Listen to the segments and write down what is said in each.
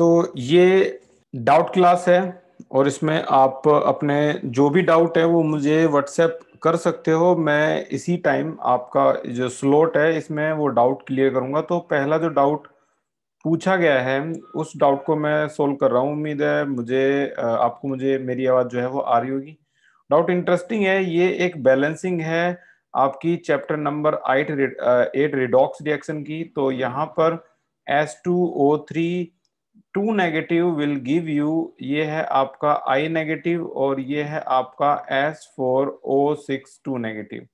तो ये doubt class है और इसमें आप अपने जो भी डाउट है वो मुझे व्हाट्सएप कर सकते हो मैं इसी टाइम आपका जो स्लोट है इसमें वो डाउट क्लियर करूंगा तो पहला जो डाउट पूछा गया है उस डाउट को मैं सोल्व कर रहा हूँ उम्मीद है मुझे आपको मुझे मेरी आवाज़ जो है वो आ रही होगी डाउट इंटरेस्टिंग है ये एक बैलेंसिंग है आपकी chapter number eight eight redox reaction की तो यहाँ पर S two O three two negative will give you ये है आपका आई नेगेटिव और ये है आपका S four O six two negative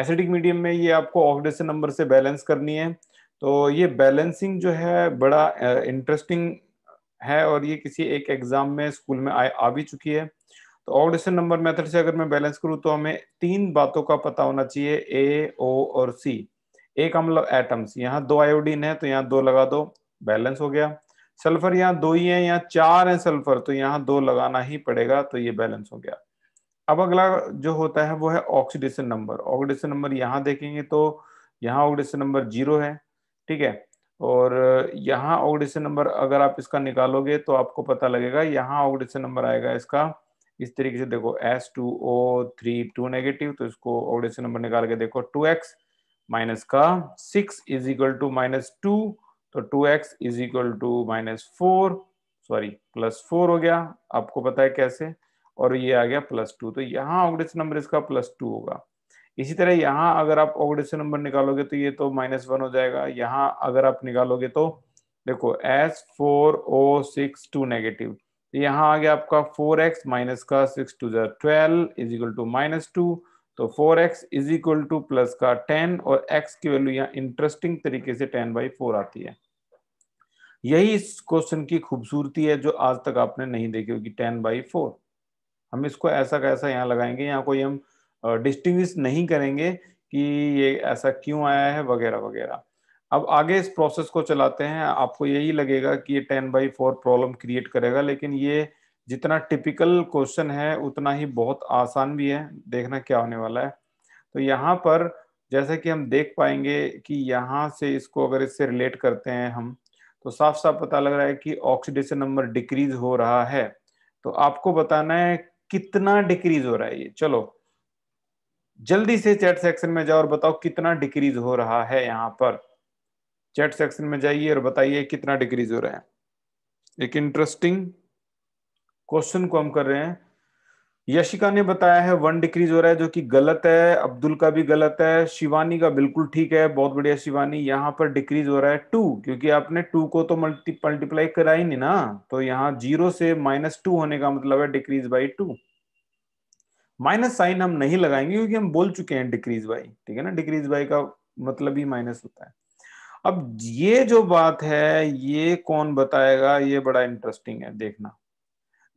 acidic medium में ये आपको ऑक्सीडेशन नंबर से बैलेंस करनी है तो ये बैलेंसिंग जो है बड़ा इंटरेस्टिंग है और ये किसी एक एग्जाम में स्कूल में आ, आ भी चुकी है तो ऑक्सीडेशन नंबर मेथड से अगर मैं बैलेंस करूँ तो हमें तीन बातों का पता होना चाहिए ए ओ और सी एक हम लोग एटम्स यहाँ दो आयोडीन है तो यहाँ दो लगा दो बैलेंस हो गया सल्फर यहाँ दो ही है यहाँ चार है सल्फर तो यहाँ दो लगाना ही पड़ेगा तो ये बैलेंस हो गया अब अगला जो होता है वो है ऑक्सीडेशन नंबर ऑक्सीडेशन नंबर यहाँ देखेंगे तो यहाँ ऑक्सीडेशन नंबर जीरो है ठीक है और यहाँ ऑक्सीडेशन नंबर अगर आप इसका निकालोगे तो आपको पता लगेगा यहाँ ऑक्सीडेशन नंबर आएगा इसका इस तरीके से देखो S two O three two negative तो इसको ऑक्सीडेशन नंबर निकाल के देखो टू एक्स माइनस का six is equal to minus two तो two X is equal to minus four sorry plus four हो गया आपको पता है कैसे और ये आ गया प्लस टू तो यहाँ ऑगडेशन नंबर इसका प्लस टू होगा इसी तरह यहाँ अगर आप ऑगडेशन नंबर निकालोगे तो ये तो माइनस वन हो जाएगा यहाँ अगर आप निकालोगे तो देखो S four O six two negative यहाँ आ गया आपका फोर एक्स माइनस का सिक्स टू जो twelve is equal to minus two तो four X is equal to plus का टेन और एक्स की वैल्यू यहाँ इंटरेस्टिंग तरीके से टेन बाई फोर आती है यही इस क्वेश्चन की खूबसूरती है जो आज तक आपने नहीं देखी होगी टेन बाई फोर हम इसको ऐसा कैसा यहाँ लगाएंगे यहाँ कोई हम डिस्टिंग्विश नहीं करेंगे कि ये ऐसा क्यों आया है वगैरह वगैरह अब आगे इस प्रोसेस को चलाते हैं आपको यही लगेगा कि ये ten by four problem create करेगा लेकिन ये जितना टिपिकल क्वेश्चन है उतना ही बहुत आसान भी है देखना क्या होने वाला है तो यहाँ पर जैसे कि हम देख पाएंगे कि यहाँ से इसको अगर इससे रिलेट करते हैं हम तो साफ साफ पता लग रहा है कि ऑक्सीडेशन नंबर डिक्रीज हो रहा है तो आपको बताना है कितना डिक्रीज हो रहा है ये चलो जल्दी से चैट सेक्शन में जाओ और बताओ कितना डिक्रीज हो रहा है यहाँ पर चैट सेक्शन में जाइए और बताइए कितना डिक्रीज हो रहा है एक इंटरेस्टिंग क्वेश्चन को हम कर रहे हैं यशिका ने बताया है वन डिक्रीज हो रहा है जो कि गलत है अब्दुल का भी गलत है शिवानी का बिल्कुल ठीक है बहुत बढ़िया शिवानी यहाँ पर डिक्रीज हो रहा है टू क्योंकि आपने टू को तो मल्टी मल्टीप्लाई करा ही नहीं ना तो यहाँ जीरो से माइनस टू होने का मतलब है decrease by two minus sign हम नहीं लगाएंगे क्योंकि हम बोल चुके हैं डिक्रीज बाई ठीक है ना डिक्रीज बाई का मतलब ही माइनस होता है अब ये जो बात है ये कौन बताएगा ये बड़ा इंटरेस्टिंग है देखना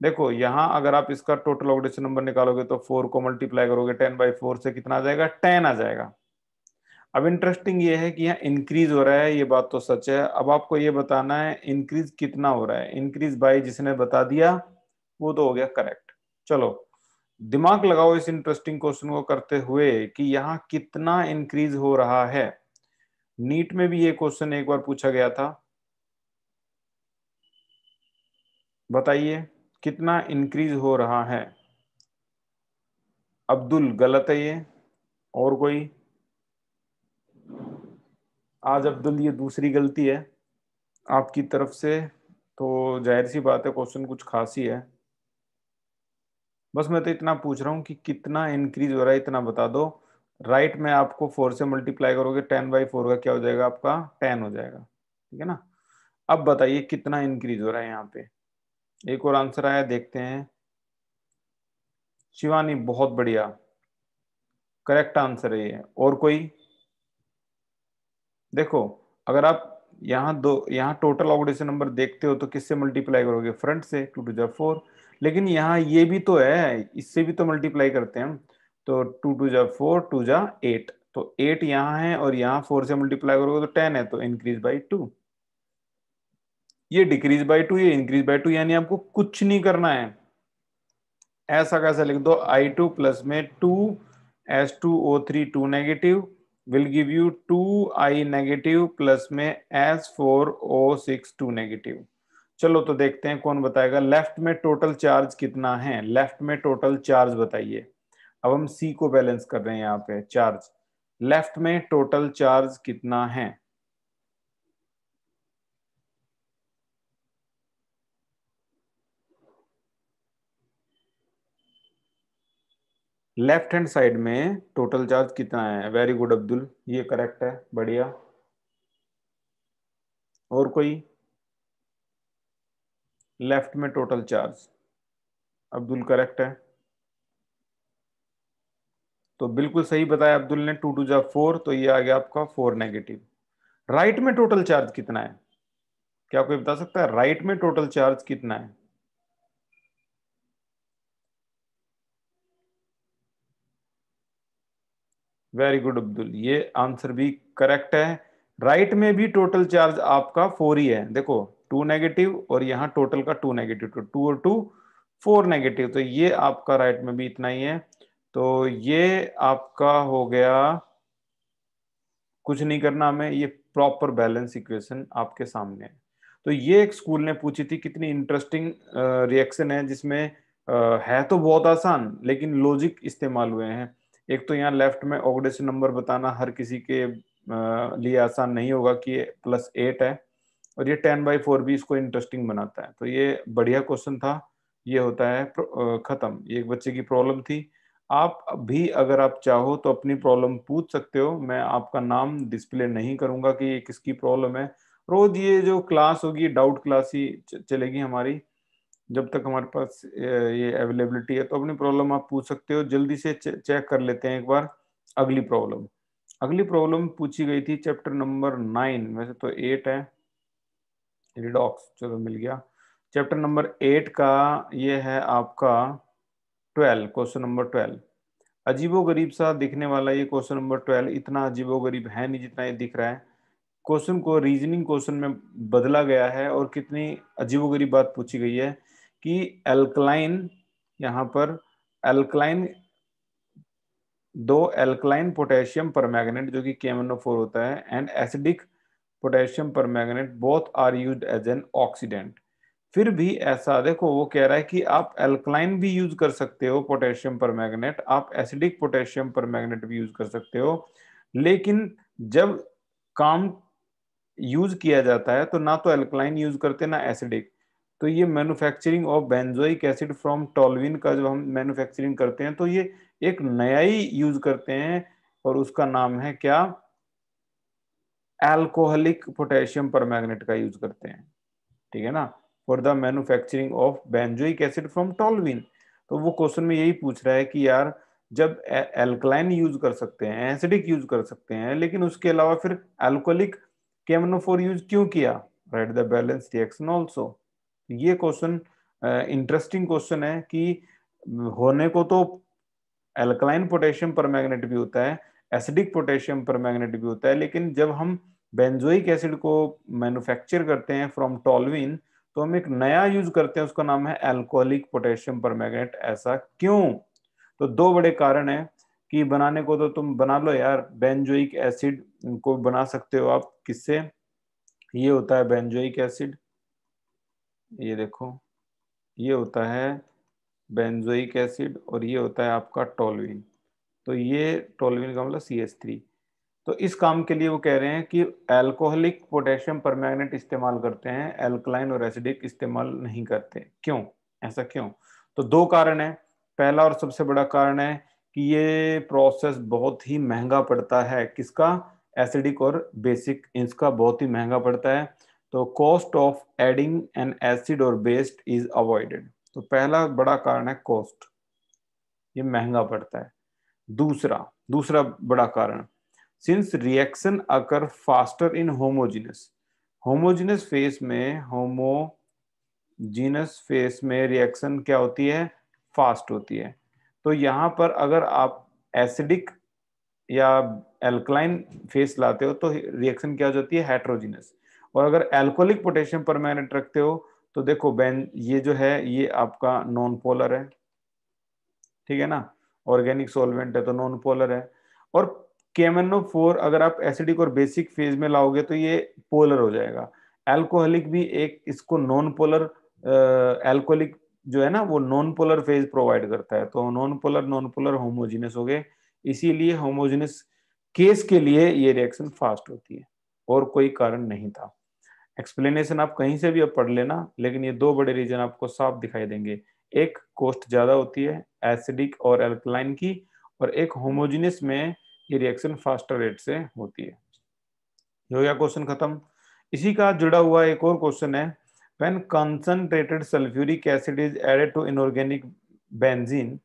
देखो यहां अगर आप इसका टोटल ऑक्डेशन नंबर निकालोगे तो फोर को मल्टीप्लाई करोगे टेन बाई फोर से कितना आ जाएगा टेन आ जाएगा अब इंटरेस्टिंग ये है कि यहाँ इंक्रीज हो रहा है ये बात तो सच है अब आपको ये बताना है इंक्रीज कितना हो रहा है इंक्रीज बाई जिसने बता दिया वो तो हो गया करेक्ट चलो दिमाग लगाओ इस इंटरेस्टिंग क्वेश्चन को करते हुए कि यहाँ कितना इंक्रीज हो रहा है नीट में भी ये क्वेश्चन एक बार पूछा गया था बताइए कितना इंक्रीज हो रहा है अब्दुल गलत है ये और कोई आज अब्दुल ये दूसरी गलती है आपकी तरफ से तो जाहिर सी बात है क्वेश्चन कुछ खास ही है बस मैं तो इतना पूछ रहा हूँ कि कितना इंक्रीज हो रहा है इतना बता दो राइट right में आपको फोर से मल्टीप्लाई करोगे टेन बाई फोर का क्या हो जाएगा आपका टेन हो जाएगा ठीक है ना अब बताइए कितना इंक्रीज हो रहा है यहाँ पे एक और आंसर आया देखते हैं शिवानी बहुत बढ़िया करेक्ट आंसर है ये और कोई देखो अगर आप यहाँ दो यहाँ टोटल ऑक्सीडेशन नंबर देखते हो तो किससे मल्टीप्लाई करोगे फ्रंट से टू टू जब फोर लेकिन यहाँ ये भी तो है इससे भी तो मल्टीप्लाई करते हैं तो टू टू जब फोर टू जा एट तो एट यहाँ है और यहाँ फोर से मल्टीप्लाई करोगे तो टेन है तो इंक्रीज बाई टू ये डिक्रीज बाय टू ये इंक्रीज बाय टू यानी आपको कुछ नहीं करना है ऐसा कैसा लिख दो आई टू प्लस में two S two O three two negative give you two I negative plus में सिक्स टू नेगेटिव चलो तो देखते हैं कौन बताएगा लेफ्ट में टोटल चार्ज कितना है लेफ्ट में टोटल चार्ज बताइए अब हम सी को बैलेंस कर रहे हैं यहाँ पे चार्ज लेफ्ट में टोटल चार्ज कितना है लेफ्ट हैंड साइड में टोटल चार्ज कितना है वेरी गुड अब्दुल ये करेक्ट है बढ़िया और कोई लेफ्ट में टोटल चार्ज अब्दुल करेक्ट है तो बिल्कुल सही बताया अब्दुल ने टू टू जब फोर तो ये आ गया आपका फोर नेगेटिव राइट में टोटल चार्ज कितना है क्या कोई बता सकता है राइट में टोटल चार्ज कितना है वेरी गुड अब्दुल ये आंसर भी करेक्ट है राइट right में भी टोटल चार्ज आपका फोर ही है देखो टू नेगेटिव और यहाँ टोटल का टू नेगेटिव तो टू और टू फोर नेगेटिव तो ये आपका राइट right में भी इतना ही है तो ये आपका हो गया कुछ नहीं करना हमें ये प्रॉपर बैलेंस इक्वेशन आपके सामने है तो ये एक स्कूल ने पूछी थी कितनी इंटरेस्टिंग रिएक्शन है जिसमें है तो बहुत आसान लेकिन लॉजिक इस्तेमाल हुए हैं एक तो यहाँ लेफ्ट में ऑगडेशन नंबर बताना हर किसी के लिए आसान नहीं होगा कि प्लस एट है और ये टेन बाई फोर भी इसको इंटरेस्टिंग बनाता है तो ये बढ़िया क्वेश्चन था ये होता है ख़त्म ये एक बच्चे की प्रॉब्लम थी आप भी अगर आप चाहो तो अपनी प्रॉब्लम पूछ सकते हो मैं आपका नाम डिस्प्ले नहीं करूंगा कि ये किसकी प्रॉब्लम है रोज ये जो क्लास होगी डाउट क्लास ही चलेगी हमारी जब तक हमारे पास ये अवेलेबिलिटी है तो अपनी प्रॉब्लम आप पूछ सकते हो जल्दी से चेक कर लेते हैं एक बार अगली प्रॉब्लम अगली प्रॉब्लम पूछी गई थी चैप्टर नंबर नाइन वैसे तो एट है रिडॉक्स चलो मिल गया चैप्टर नंबर एट का ये है आपका ट्वेल्व क्वेश्चन नंबर ट्वेल्व अजीबो गरीब सा दिखने वाला ये क्वेश्चन नंबर ट्वेल्व इतना अजीबो गरीब है नहीं जितना ये दिख रहा है क्वेश्चन को रीजनिंग क्वेश्चन में बदला गया है और कितनी अजीबो गरीब बात पूछी गई है कि एल्कलाइन यहां पर एल्कलाइन दो एल्कलाइन पोटेशियम परमैग्नेट जो कि फोर होता है and acidic potassium permanganate both are use as an oxidant फिर भी ऐसा देखो वो कह रहा है कि आप एल्कलाइन भी यूज कर सकते हो पोटेशियम मैगनेट आप एसिडिक पोटेशियम मैगनेट भी यूज कर सकते हो लेकिन जब काम यूज किया जाता है तो ना तो एल्कलाइन यूज करते ना एसिडिक तो ये manufacturing of benzoic acid from toluene का जब हम मैन्युफैक्चरिंग करते हैं तो ये एक नया ही यूज करते हैं और उसका नाम है क्या एल्कोहलिक पोटेशियम परमैग्नेट का यूज करते हैं ठीक है ना for the manufacturing of benzoic acid from toluene तो वो क्वेश्चन में यही पूछ रहा है कि यार जब एल्कलाइन यूज कर सकते हैं एसिडिक यूज कर सकते हैं लेकिन उसके अलावा फिर एल्कोहलिक केमनोफोर यूज क्यों किया right the balance reaction also तो ये क्वेश्चन इंटरेस्टिंग क्वेश्चन है कि होने को तो एल्कलाइन पोटेशियम पर मैग्नेट भी होता है एसिडिक पोटेशियम पर मैग्नेट भी होता है लेकिन जब हम बेंजोइक एसिड को मैन्युफैक्चर करते हैं फ्रॉम टॉलविन तो हम एक नया यूज करते हैं उसका नाम है एल्कोहलिक पोटेशियम पर मैग्नेट ऐसा क्यों तो दो बड़े कारण है कि बनाने को तो तुम बना लो यार बेंजोइक एसिड को बना सकते हो आप किससे ये होता है बेंजोइक एसिड ये देखो ये होता है बेंजोइक एसिड और ये होता है आपका टोलविन तो ये टोलविन का मतलब सी एस थ्री तो इस काम के लिए वो कह रहे हैं कि एल्कोहलिक पोटेशियम परमैग्नेट इस्तेमाल करते हैं एल्कलाइन और एसिडिक इस्तेमाल नहीं करते क्यों ऐसा क्यों तो दो कारण है पहला और सबसे बड़ा कारण है कि ये प्रोसेस बहुत ही महंगा पड़ता है किसका एसिडिक और बेसिक इसका बहुत ही महंगा पड़ता है तो cost of adding an acid और बेस्ट इज अवॉइडेड तो पहला बड़ा कारण है कॉस्ट ये महंगा पड़ता है दूसरा दूसरा बड़ा कारण since reaction occur faster in homogeneous homogeneous phase में होमोजिनस फेस में रिएक्शन क्या होती है फास्ट होती है तो यहाँ पर अगर आप एसिडिक या एल्कलाइन फेस लाते हो तो रिएक्शन क्या हो जाती है हाइड्रोजीनस और अगर एल्कोहलिक पोटेशियम पर रखते हो तो देखो बैन ये जो है ये आपका नॉन पोलर है ठीक है ना ऑर्गेनिक सॉल्वेंट है तो नॉन पोलर है और केमेनो फोर अगर आप एसिडिक और बेसिक फेज में लाओगे तो ये पोलर हो जाएगा एल्कोहलिक भी एक इसको नॉन पोलर एल्कोहलिक जो है ना वो नॉन पोलर फेज प्रोवाइड करता है तो non polar non polar homogeneous हो गए इसीलिए होमोजिनस केस के लिए ये रिएक्शन फास्ट होती है और कोई कारण नहीं था एक्सप्लेनेशन आप कहीं से भी अब पढ़ लेना लेकिन ये दो बड़े रीजन आपको साफ दिखाई देंगे एक कोस्ट ज्यादा होती है एसिडिक और एल्कलाइन की और एक होमोजिनियस में ये रिएक्शन फास्टर रेट से होती है हो गया क्वेश्चन खत्म इसी का जुड़ा हुआ एक और क्वेश्चन है when concentrated sulphuric acid is added to inorganic benzene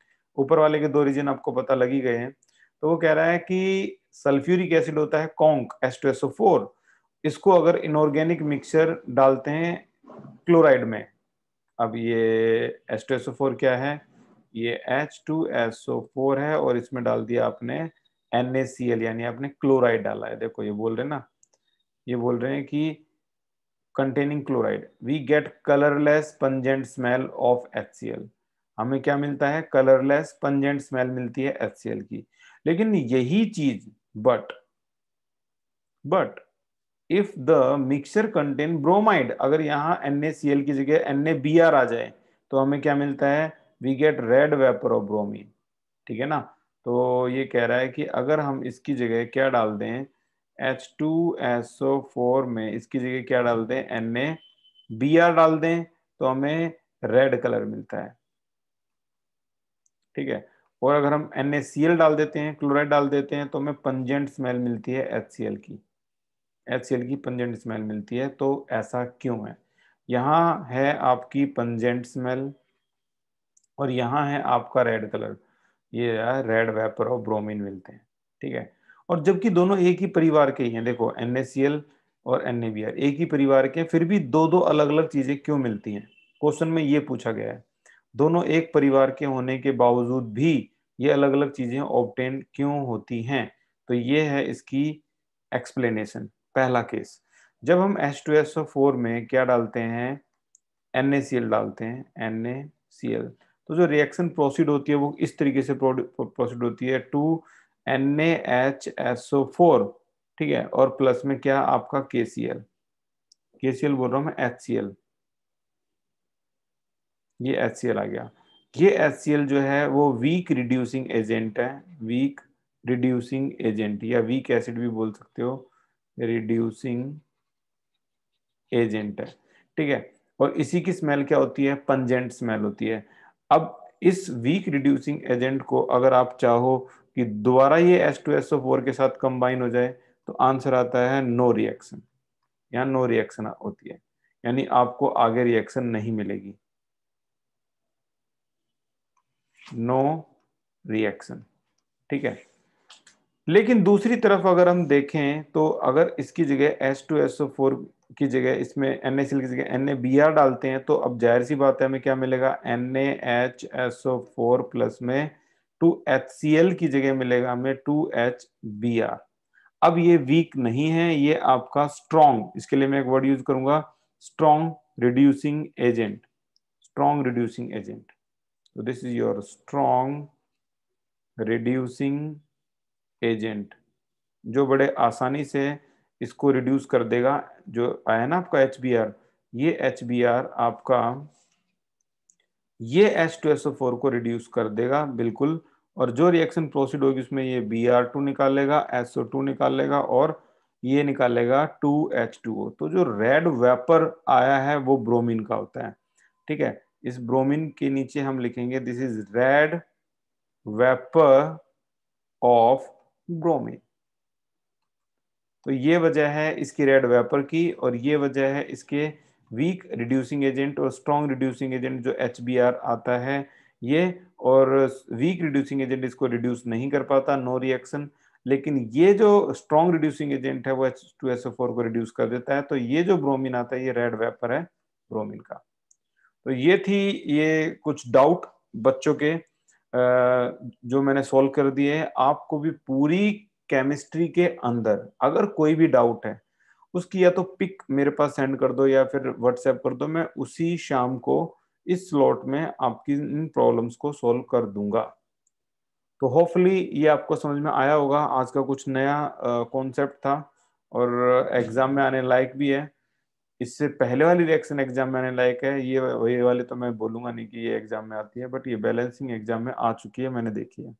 ऊपर वाले के दो रीजन आपको पता लगी गए हैं तो वो कह रहा है कि सल्फ्यूरिक एसिड होता है conc S two S O four इसको अगर इनऑर्गेनिक मिक्सचर डालते हैं क्लोराइड में अब ये S two S O four क्या है ये H two S O four है और इसमें डाल दिया आपने एन ए सी एल यानी आपने क्लोराइड डाला है देखो ये बोल रहे ना ये बोल रहे हैं कि containing chloride we get colourless pungent smell of H C L हमें क्या मिलता है कलरलेस पंजेंट स्मेल मिलती है एच सी एल की लेकिन यही चीज but but if the mixture contain bromide अगर यहाँ एन की जगह एन आ जाए तो हमें क्या मिलता है we get red vapour of bromine ठीक है ना तो ये कह रहा है कि अगर हम इसकी जगह क्या डाल दें H two S O four में इसकी जगह क्या डाल दें एन ए बी आर डाल दें तो हमें रेड कलर मिलता है ठीक है और अगर हम एन डाल देते हैं क्लोराइड डाल देते हैं तो हमें पंजेंट स्मेल मिलती है एच की एफ की पंजेंट स्मेल मिलती है तो ऐसा क्यों है यहाँ है आपकी पंजेंट स्मेल और यहाँ है आपका रेड कलर ये रेड वेपर और ब्रोमीन मिलते हैं ठीक है और जबकि दोनों एक ही परिवार के ही हैं देखो एन और एन एक ही परिवार के फिर भी दो दो अलग अलग चीज़ें क्यों मिलती हैं क्वेश्चन में ये पूछा गया है दोनों एक परिवार के होने के बावजूद भी ये अलग अलग चीज़ें ऑप्टेन क्यों होती हैं तो ये है इसकी एक्सप्लेनेशन पहला केस जब हम S two S O four में क्या डालते हैं एन ए सी एल डालते हैं एन ए सी एल तो जो रिएक्शन प्रोसीड होती है वो इस तरीके से प्रोसीड होती है two N H S O four ठीक है और प्लस में क्या आपका के सी एल के सी एल बोल रहा हूं मैं एच सी एल ये एच सी एल आ गया ये एच सी एल जो है वो वीक रिड्यूसिंग एजेंट है वीक रिड्यूसिंग एजेंट या वीक एसिड भी बोल सकते हो रिड्यूसिंग एजेंट है ठीक है और इसी की स्मेल क्या होती है पंजेंट स्मेल होती है अब इस वीक रिड्यूसिंग एजेंट को अगर आप चाहो कि दोबारा ये फोर के साथ कंबाइन हो जाए तो आंसर आता है नो रिएक्शन या नो रिएक्शन होती है यानी आपको आगे रिएक्शन नहीं मिलेगी नो रिएक्शन ठीक है लेकिन दूसरी तरफ अगर हम देखें तो अगर इसकी जगह S two S O four की जगह इसमें एन एस की जगह एन ए बी आर डालते हैं तो अब जाहिर सी बात है हमें क्या मिलेगा N H S O four plus में टू एच सी एल की जगह मिलेगा हमें टू एच बी आर अब ये वीक नहीं है ये आपका स्ट्रॉन्ग इसके लिए मैं एक वर्ड यूज करूंगा strong reducing agent strong reducing agent तो this is your strong reducing agent जो बड़े आसानी से इसको रिड्यूस कर देगा जो आया ना आपका एच ये एच आपका ये H two S O four को रिड्यूस कर देगा बिल्कुल और जो रिएक्शन प्रोसीड होगी उसमें ये बी आर टू निकालेगा एस ओ टू निकालेगा और ये निकालेगा टू एच टू ओ तो जो रेड वेपर आया है वो ब्रोमीन का होता है ठीक है इस ब्रोमीन के नीचे हम लिखेंगे this is red vapour of bromine तो ये वजह है इसकी रेड वेपर की और ये वजह है इसके वीक रिड्यूसिंग एजेंट और स्ट्रॉन्ग रिड्यूसिंग एजेंट जो एच आता है ये और वीक रिड्यूसिंग एजेंट इसको रिड्यूस नहीं कर पाता नो रिएक्शन लेकिन ये जो स्ट्रॉन्ग रिड्यूसिंग एजेंट है वो एच टू एस फोर को रिड्यूस कर देता है तो ये जो ब्रोमीन आता है ये रेड वेपर है ब्रोमीन का तो ये थी ये कुछ डाउट बच्चों के जो मैंने सॉल्व कर दिए हैं आपको भी पूरी केमिस्ट्री के अंदर अगर कोई भी डाउट है उसकी या तो पिक मेरे पास सेंड कर दो या फिर व्हाट्सएप कर दो मैं उसी शाम को इस स्लॉट में आपकी इन प्रॉब्लम्स को सॉल्व कर दूंगा तो होपफुली ये आपको समझ में आया होगा आज का कुछ नया कॉन्सेप्ट था और एग्जाम में आने लायक भी है इससे पहले वाली रिएक्शन एग्जाम में आने लायक है ये वही वाले तो मैं बोलूंगा नहीं कि ये एग्जाम में आती है बट ये बैलेंसिंग एग्जाम में आ चुकी है मैंने देखी है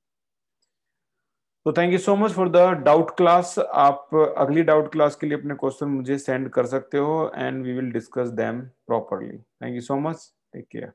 तो thank you so much for the doubt class आप अगली डाउट क्लास के लिए अपने क्वेश्चन मुझे सेंड कर सकते हो and we will discuss them properly thank you so much take care